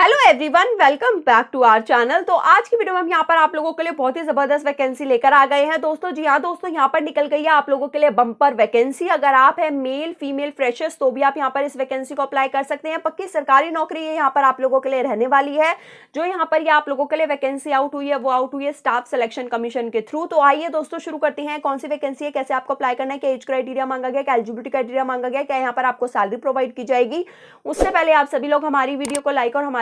hello everyone welcome back to our channel तो आज की वीडियो में हम यहाँ पर आप लोगों के लिए बहुत ही ज़बरदस्त वैकेंसी लेकर आ गए हैं दोस्तों जी हाँ दोस्तों यहाँ पर निकल गई है आप लोगों के लिए बम्पर वैकेंसी अगर आप है मेल फीमेल फ्रेशर्स तो भी आप यहाँ पर इस वैकेंसी को अप्लाई कर सकते हैं पक्की सरकारी नौकरी है यहाँ पर आप लोगों के लिए रहने वाली है जो यहाँ पर ये आप लोगों के लिए वैकेंसी आउट हुई है वो आउट हुई है स्टाफ सिलेक्शन कमीशन के थ्रू तो आइए दोस्तों शुरू करते हैं कौन सी वैकेंसी है कैसे आपको अप्लाई करना है क्या एज क्राइटेरिया मांगा गया क्या एलिजिबिलिटी क्राइटेरिया मांगा गया क्या यहाँ पर आपको सैलरी प्रोवाइड की जाएगी उससे पहले आप सभी लोग हमारी वीडियो को लाइक और हमारे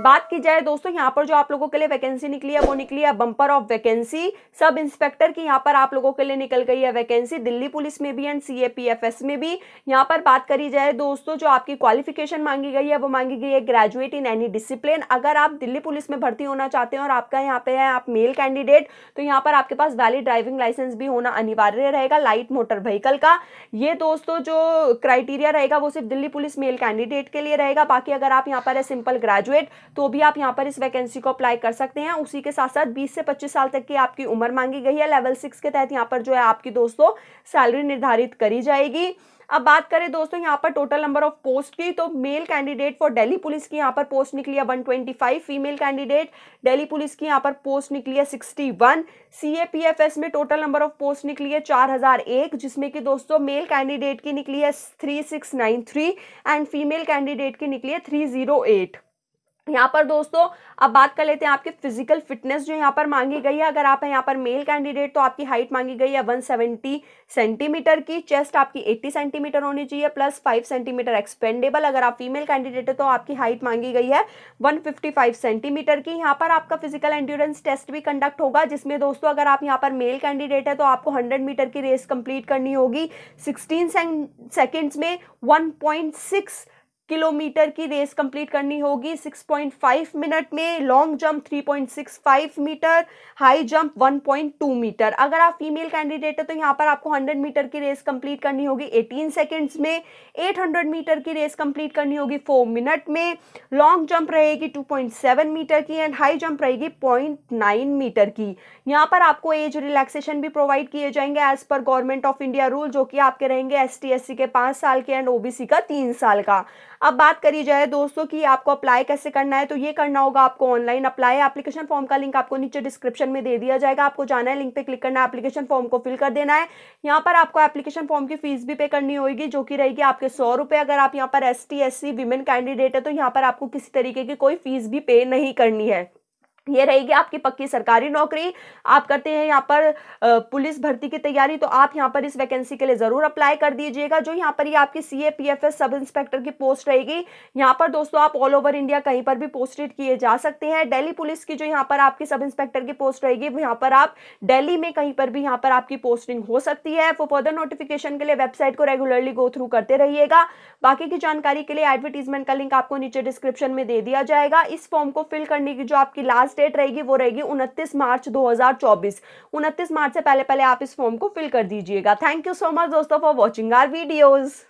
बात की जाए दोस्तों यहाँ पर जो आप लोगों के लिए वैकेंसी निकली है वो निकली है bumper of vacancy sub inspector की यहाँ पर आप लोगों के लिए निकल गई है वैकेंसी दिल्ली पुलिस में भी एंड सी में भी यहाँ पर बात करी जाए दोस्तों जो आपकी क्वालिफिकेशन मांगी गई है वो मांगी गई है ग्रेजुएट इन एनी डिसिप्लिन अगर आप दिल्ली पुलिस में भर्ती होना चाहते हैं और आपका यहाँ पे है आप मेल कैंडिडेट तो यहाँ पर आपके पास वैलिड ड्राइविंग लाइसेंस भी होना अनिवार्य रहेगा लाइट मोटर व्हीकल का ये दोस्तों जो क्राइटेरिया रहेगा वो सिर्फ दिल्ली पुलिस मेल कैंडिडेट के लिए रहेगा बाकी अगर आप यहाँ पर है सिंपल ग्रेजुएट तो भी आप यहाँ पर इस वैकेंसी को अप्लाई कर सकते हैं उसी के साथ साथ बीस से पच्चीस साल तक की आपकी उम्र मांगी गई है लेवल सिक्स के तहत यहाँ पर जो है आपकी दोस्तों सैलरी निर्धारित करी जाएगी अब बात करें दोस्तों यहाँ पर टोटल नंबर ऑफ पोस्ट की तो male candidate for Delhi police की यहाँ पर पोस्ट निकली है 125 फीमेल कैंडिडेट दिल्ली पुलिस की यहाँ पर पोस्ट निकली है 61 सीएपीएफएस में टोटल नंबर ऑफ पोस्ट निकली है 4001 जिसमें कि दोस्तों मेल कैंडिडेट की निकली है 3693 एंड फीमेल कैंडिडेट की निकली है एट यहाँ पर दोस्तों अब बात कर लेते हैं आपके फिजिकल फिटनेस जो यहाँ पर मांगी गई है अगर आप हैं यहाँ पर मेल कैंडिडेट तो आपकी हाइट मांगी गई है 170 सेंटीमीटर की चेस्ट आपकी 80 सेंटीमीटर होनी चाहिए प्लस 5 सेंटीमीटर एक्सपेंडेबल अगर आप फीमेल कैंडिडेट है तो आपकी हाइट मांगी गई है 155 सेंटीमीटर की यहाँ पर आपका फिजिकल एंड्योरेंस टेस्ट भी कंडक्ट होगा जिसमें दोस्तों अगर आप यहाँ पर मेल कैंडिडेट है तो आपको हंड्रेड मीटर की रेस कंप्लीट करनी होगी सिक्सटीन सेकेंड्स में वन पॉइंट सिक्स किलोमीटर की रेस कंप्लीट करनी होगी 6.5 मिनट में long jump 3.65 metre high jump 1.2 metre अगर आप फीमेल कैंडिडेट है तो यहाँ पर आपको 100 मीटर की रेस कंप्लीट करनी होगी 18 सेकंड्स में 800 मीटर की रेस कंप्लीट करनी होगी 4 मिनट में लॉन्ग जंप रहेगी 2.7 मीटर की एंड हाई जंप रहेगी 0.9 मीटर की यहाँ पर आपको एज रिलैक्सेशन भी प्रोवाइड किए जाएंगे as per government of India rule जो कि आपके रहेंगे एस टी के पाँच साल के एंड ओबीसी का तीन साल का अब बात करी जाए दोस्तों कि आपको अप्लाई कैसे करना है तो ये करना होगा आपको ऑनलाइन अप्लाई एप्लीकेशन फॉर्म का लिंक आपको नीचे डिस्क्रिप्शन में दे दिया जाएगा आपको जाना है लिंक पे क्लिक करना है एप्लीकेशन फॉर्म को फिल कर देना है यहाँ पर आपको एप्लीकेशन फॉर्म की फीस भी पे करनी होगी जो कि रहेगी आपके सौ रुपये अगर आप यहाँ पर एस टी विमेन कैंडिडेट है तो यहाँ पर आपको किसी तरीके की कोई फीस भी पे नहीं करनी है ये रहेगी आपकी पक्की सरकारी नौकरी आप करते हैं यहाँ पर पुलिस भर्ती की तैयारी तो आप यहाँ पर इस वैकेंसी के लिए ज़रूर अप्लाई कर दीजिएगा जो यहाँ पर ये आपकी C A P F S sub inspector की पोस्ट रहेगी यहाँ पर दोस्तों आप ऑल ओवर इंडिया कहीं पर भी पोस्टेड किए जा सकते हैं दिल्ली पुलिस की जो यहाँ पर आपकी सब इंस्पेक्टर की पोस्ट रहेगी यहाँ पर आप डेली में कहीं पर भी यहाँ पर आपकी पोस्टिंग हो सकती है फॉर फर्दर नोटिफिकेशन के लिए वेबसाइट को रेगुलरली गो थ्रू करते रहिएगा बाकी की जानकारी के लिए एडवर्टीजमेंट का लिंक आपको नीचे डिस्क्रिप्शन में दे दिया जाएगा इस फॉर्म को फिल करने की जो आपकी लास्ट लास्ट डेट रहेगी वो रहेगी उनतीस मार्च 2024 29 मार्च से पहले पहले आप इस फॉर्म को फिल कर दीजिएगा थैंक यू सो मच दोस्तों फॉर वॉचिंग आर वीडियोज़